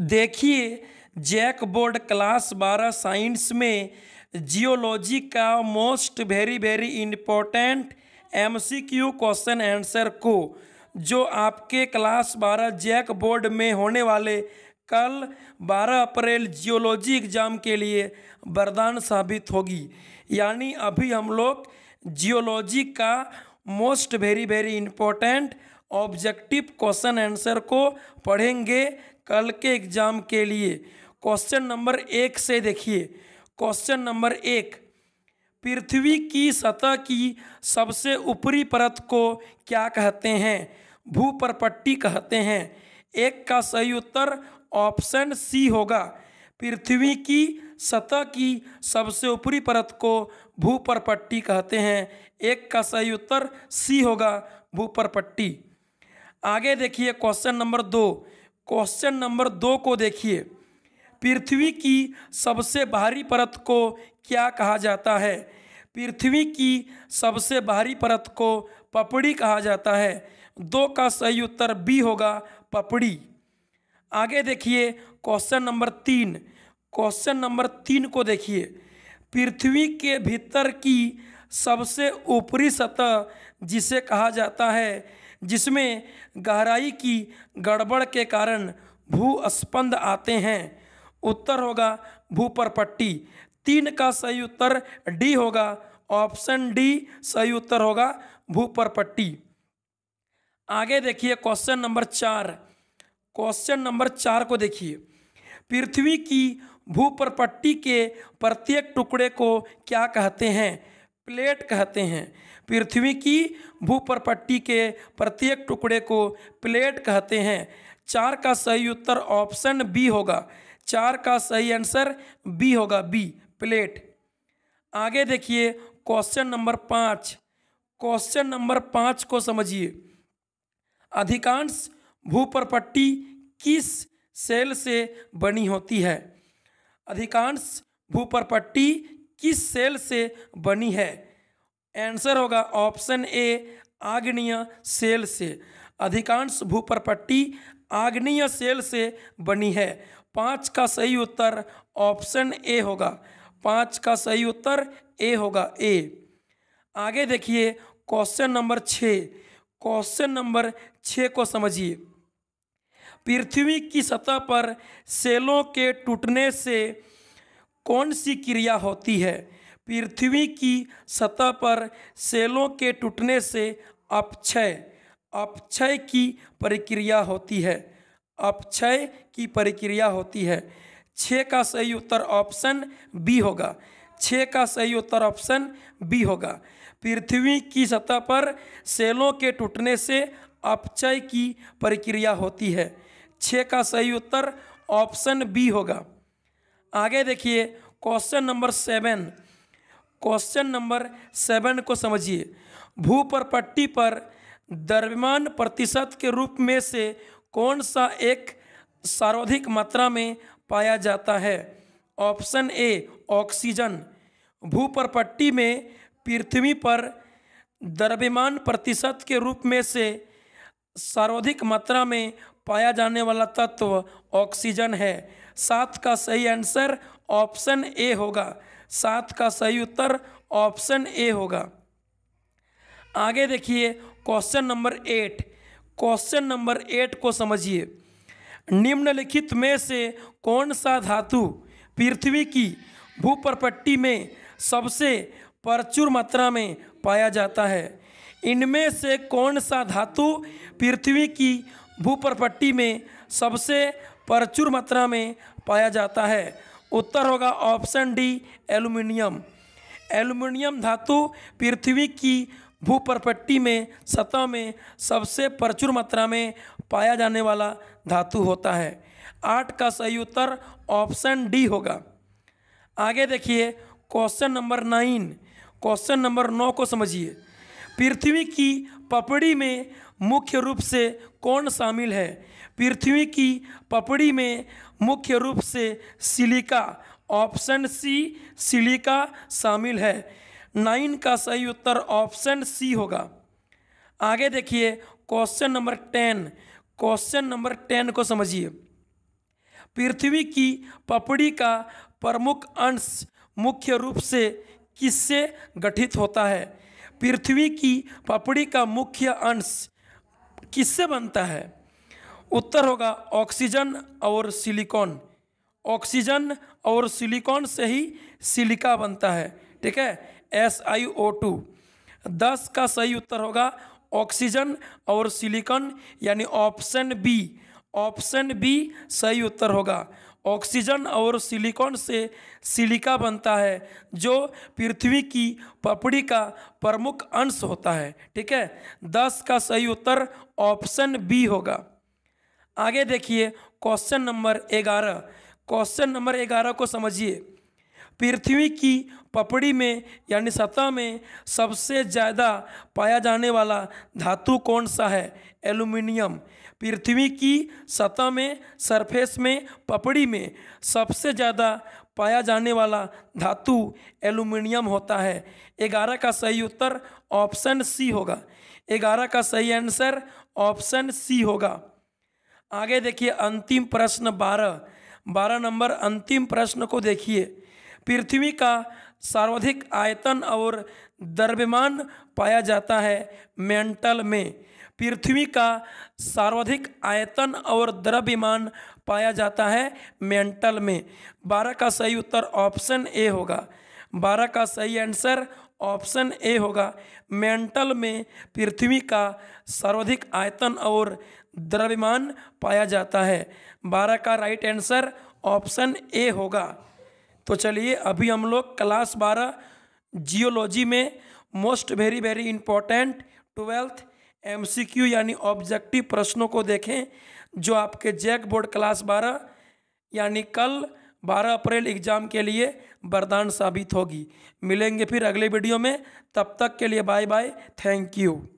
देखिए JAC board class बारह science में जियोलॉजी का most very very important MCQ question answer को जो आपके क्लास बारह जैक बोर्ड में होने वाले कल 12 अप्रैल जियोलॉजी एग्ज़ाम के लिए वरदान साबित होगी यानी अभी हम लोग जियोलॉजी का most very very important objective question answer को पढ़ेंगे कल के एग्जाम के लिए क्वेश्चन नंबर एक से देखिए क्वेश्चन नंबर एक पृथ्वी की सतह की सबसे ऊपरी परत को क्या कहते हैं भूपरपट्टी कहते हैं एक का सही उत्तर ऑप्शन सी होगा पृथ्वी की सतह की सबसे ऊपरी परत को भूपरपट्टी कहते हैं एक का सही उत्तर सी होगा भूपरपट्टी आगे देखिए क्वेश्चन नंबर दो क्वेश्चन नंबर दो को देखिए पृथ्वी की सबसे बाहरी परत को क्या कहा जाता है पृथ्वी की सबसे बाहरी परत को पपड़ी कहा जाता है दो का सही उत्तर बी होगा पपड़ी आगे देखिए क्वेश्चन नंबर तीन क्वेश्चन नंबर तीन को देखिए पृथ्वी के भीतर की सबसे ऊपरी सतह जिसे कहा जाता है जिसमें गहराई की गड़बड़ के कारण भूस्पंद आते हैं उत्तर होगा भूपरपट्टी तीन का सही उत्तर डी होगा ऑप्शन डी सही उत्तर होगा भूपरपट्टी आगे देखिए क्वेश्चन नंबर चार क्वेश्चन नंबर चार को देखिए पृथ्वी की भूपरपट्टी के प्रत्येक टुकड़े को क्या कहते हैं प्लेट कहते हैं पृथ्वी की भूपरपट्टी के प्रत्येक टुकड़े को प्लेट कहते हैं चार का सही उत्तर ऑप्शन बी होगा चार का सही आंसर बी होगा बी प्लेट आगे देखिए क्वेश्चन नंबर पाँच क्वेश्चन नंबर पाँच को समझिए अधिकांश भूपरपट्टी किस सेल से बनी होती है अधिकांश भूपरपट्टी किस सेल से बनी है आंसर होगा ऑप्शन ए आग्नेय सेल से अधिकांश भूपरपट्टी आग्नेय सेल से बनी है पाँच का सही उत्तर ऑप्शन ए होगा पाँच का सही उत्तर ए होगा ए आगे देखिए क्वेश्चन नंबर छः क्वेश्चन नंबर छः को समझिए पृथ्वी की सतह पर सेलों के टूटने से कौन सी क्रिया होती है पृथ्वी की सतह पर सेलों के टूटने से अपक्षय अपक्षय की प्रक्रिया होती है अपक्षय की प्रक्रिया होती है छः का सही उत्तर ऑप्शन बी होगा छः का सही उत्तर ऑप्शन बी होगा पृथ्वी की सतह पर सेलों के टूटने से अपचय की प्रक्रिया होती है छः का सही उत्तर ऑप्शन बी होगा आगे देखिए question number seven question number seven को समझिए भू पर पट्टी पर द्रव्यमान प्रतिशत के रूप में से कौन सा एक सर्वाधिक मात्रा में पाया जाता है ऑप्शन ए ऑक्सीजन भू पर पट्टी में पृथ्वी पर द्रव्यमान प्रतिशत के रूप में से सर्वाधिक मात्रा में पाया जाने वाला तत्व ऑक्सीजन है सात का सही आंसर ऑप्शन ए होगा सात का सही उत्तर ऑप्शन ए होगा आगे देखिए question number eight question number eight को समझिए निम्नलिखित में से कौन सा धातु पृथ्वी की भूपरपट्टी में सबसे प्रचुर मात्रा में पाया जाता है इनमें से कौन सा धातु पृथ्वी की भूपरपट्टी में सबसे प्रचुर मात्रा में पाया जाता है उत्तर होगा ऑप्शन डी एल्युमिनियम एल्युमिनियम धातु पृथ्वी की भूपरपट्टी में सतह में सबसे प्रचुर मात्रा में पाया जाने वाला धातु होता है आठ का सही उत्तर ऑप्शन डी होगा आगे देखिए question number nine question number नौ को समझिए पृथ्वी की पपड़ी में मुख्य रूप से कौन शामिल है पृथ्वी की पपड़ी में मुख्य रूप से सिलिका ऑप्शन सी सिलिका शामिल है नाइन का सही उत्तर ऑप्शन सी होगा आगे देखिए question number ten question number ten को समझिए पृथ्वी की पपड़ी का प्रमुख अंश मुख्य रूप से किससे गठित होता है पृथ्वी की पपड़ी का मुख्य अंश किससे बनता है उत्तर होगा ऑक्सीजन और सिलिकॉन ऑक्सीजन और सिलिकॉन से ही सिलिका बनता है ठीक है एस आई ओ टू दस का सही उत्तर होगा ऑक्सीजन और सिलिकॉन यानी ऑप्शन बी ऑप्शन बी सही उत्तर होगा ऑक्सीजन और सिलिकॉन से सिलिका बनता है जो पृथ्वी की पपड़ी का प्रमुख अंश होता है ठीक है दस का सही उत्तर ऑप्शन बी होगा आगे देखिए क्वेश्चन नंबर ग्यारह क्वेश्चन नंबर ग्यारह को समझिए पृथ्वी की पपड़ी में यानी सतह में सबसे ज़्यादा पाया जाने वाला धातु कौन सा है एल्यूमिनियम पृथ्वी की सतह में सरफेस में पपड़ी में सबसे ज़्यादा पाया जाने वाला धातु एल्यूमिनियम होता है ग्यारह का सही उत्तर ऑप्शन सी होगा ग्यारह का सही आंसर ऑप्शन सी होगा आगे देखिए अंतिम प्रश्न बारह बारह नंबर अंतिम प्रश्न को देखिए पृथ्वी का सर्वाधिक आयतन और द्रव्यमान पाया जाता है मेंटल में पृथ्वी का सर्वाधिक आयतन और द्रव्यमान पाया जाता है मेंटल में बारह का सही उत्तर ऑप्शन ए होगा बारह का सही आंसर ऑप्शन ए होगा मेंटल में पृथ्वी का सर्वाधिक आयतन और द्रव्यमान पाया जाता है बारह का राइट आंसर ऑप्शन ए होगा तो चलिए अभी हम लोग क्लास बारह जियोलॉजी में most very very important twelfth MCQ यानी ऑब्जेक्टिव प्रश्नों को देखें जो आपके जैक बोर्ड क्लास बारह यानी कल 12 अप्रैल एग्ज़ाम के लिए वरदान साबित होगी मिलेंगे फिर अगले वीडियो में तब तक के लिए बाय बाय थैंक यू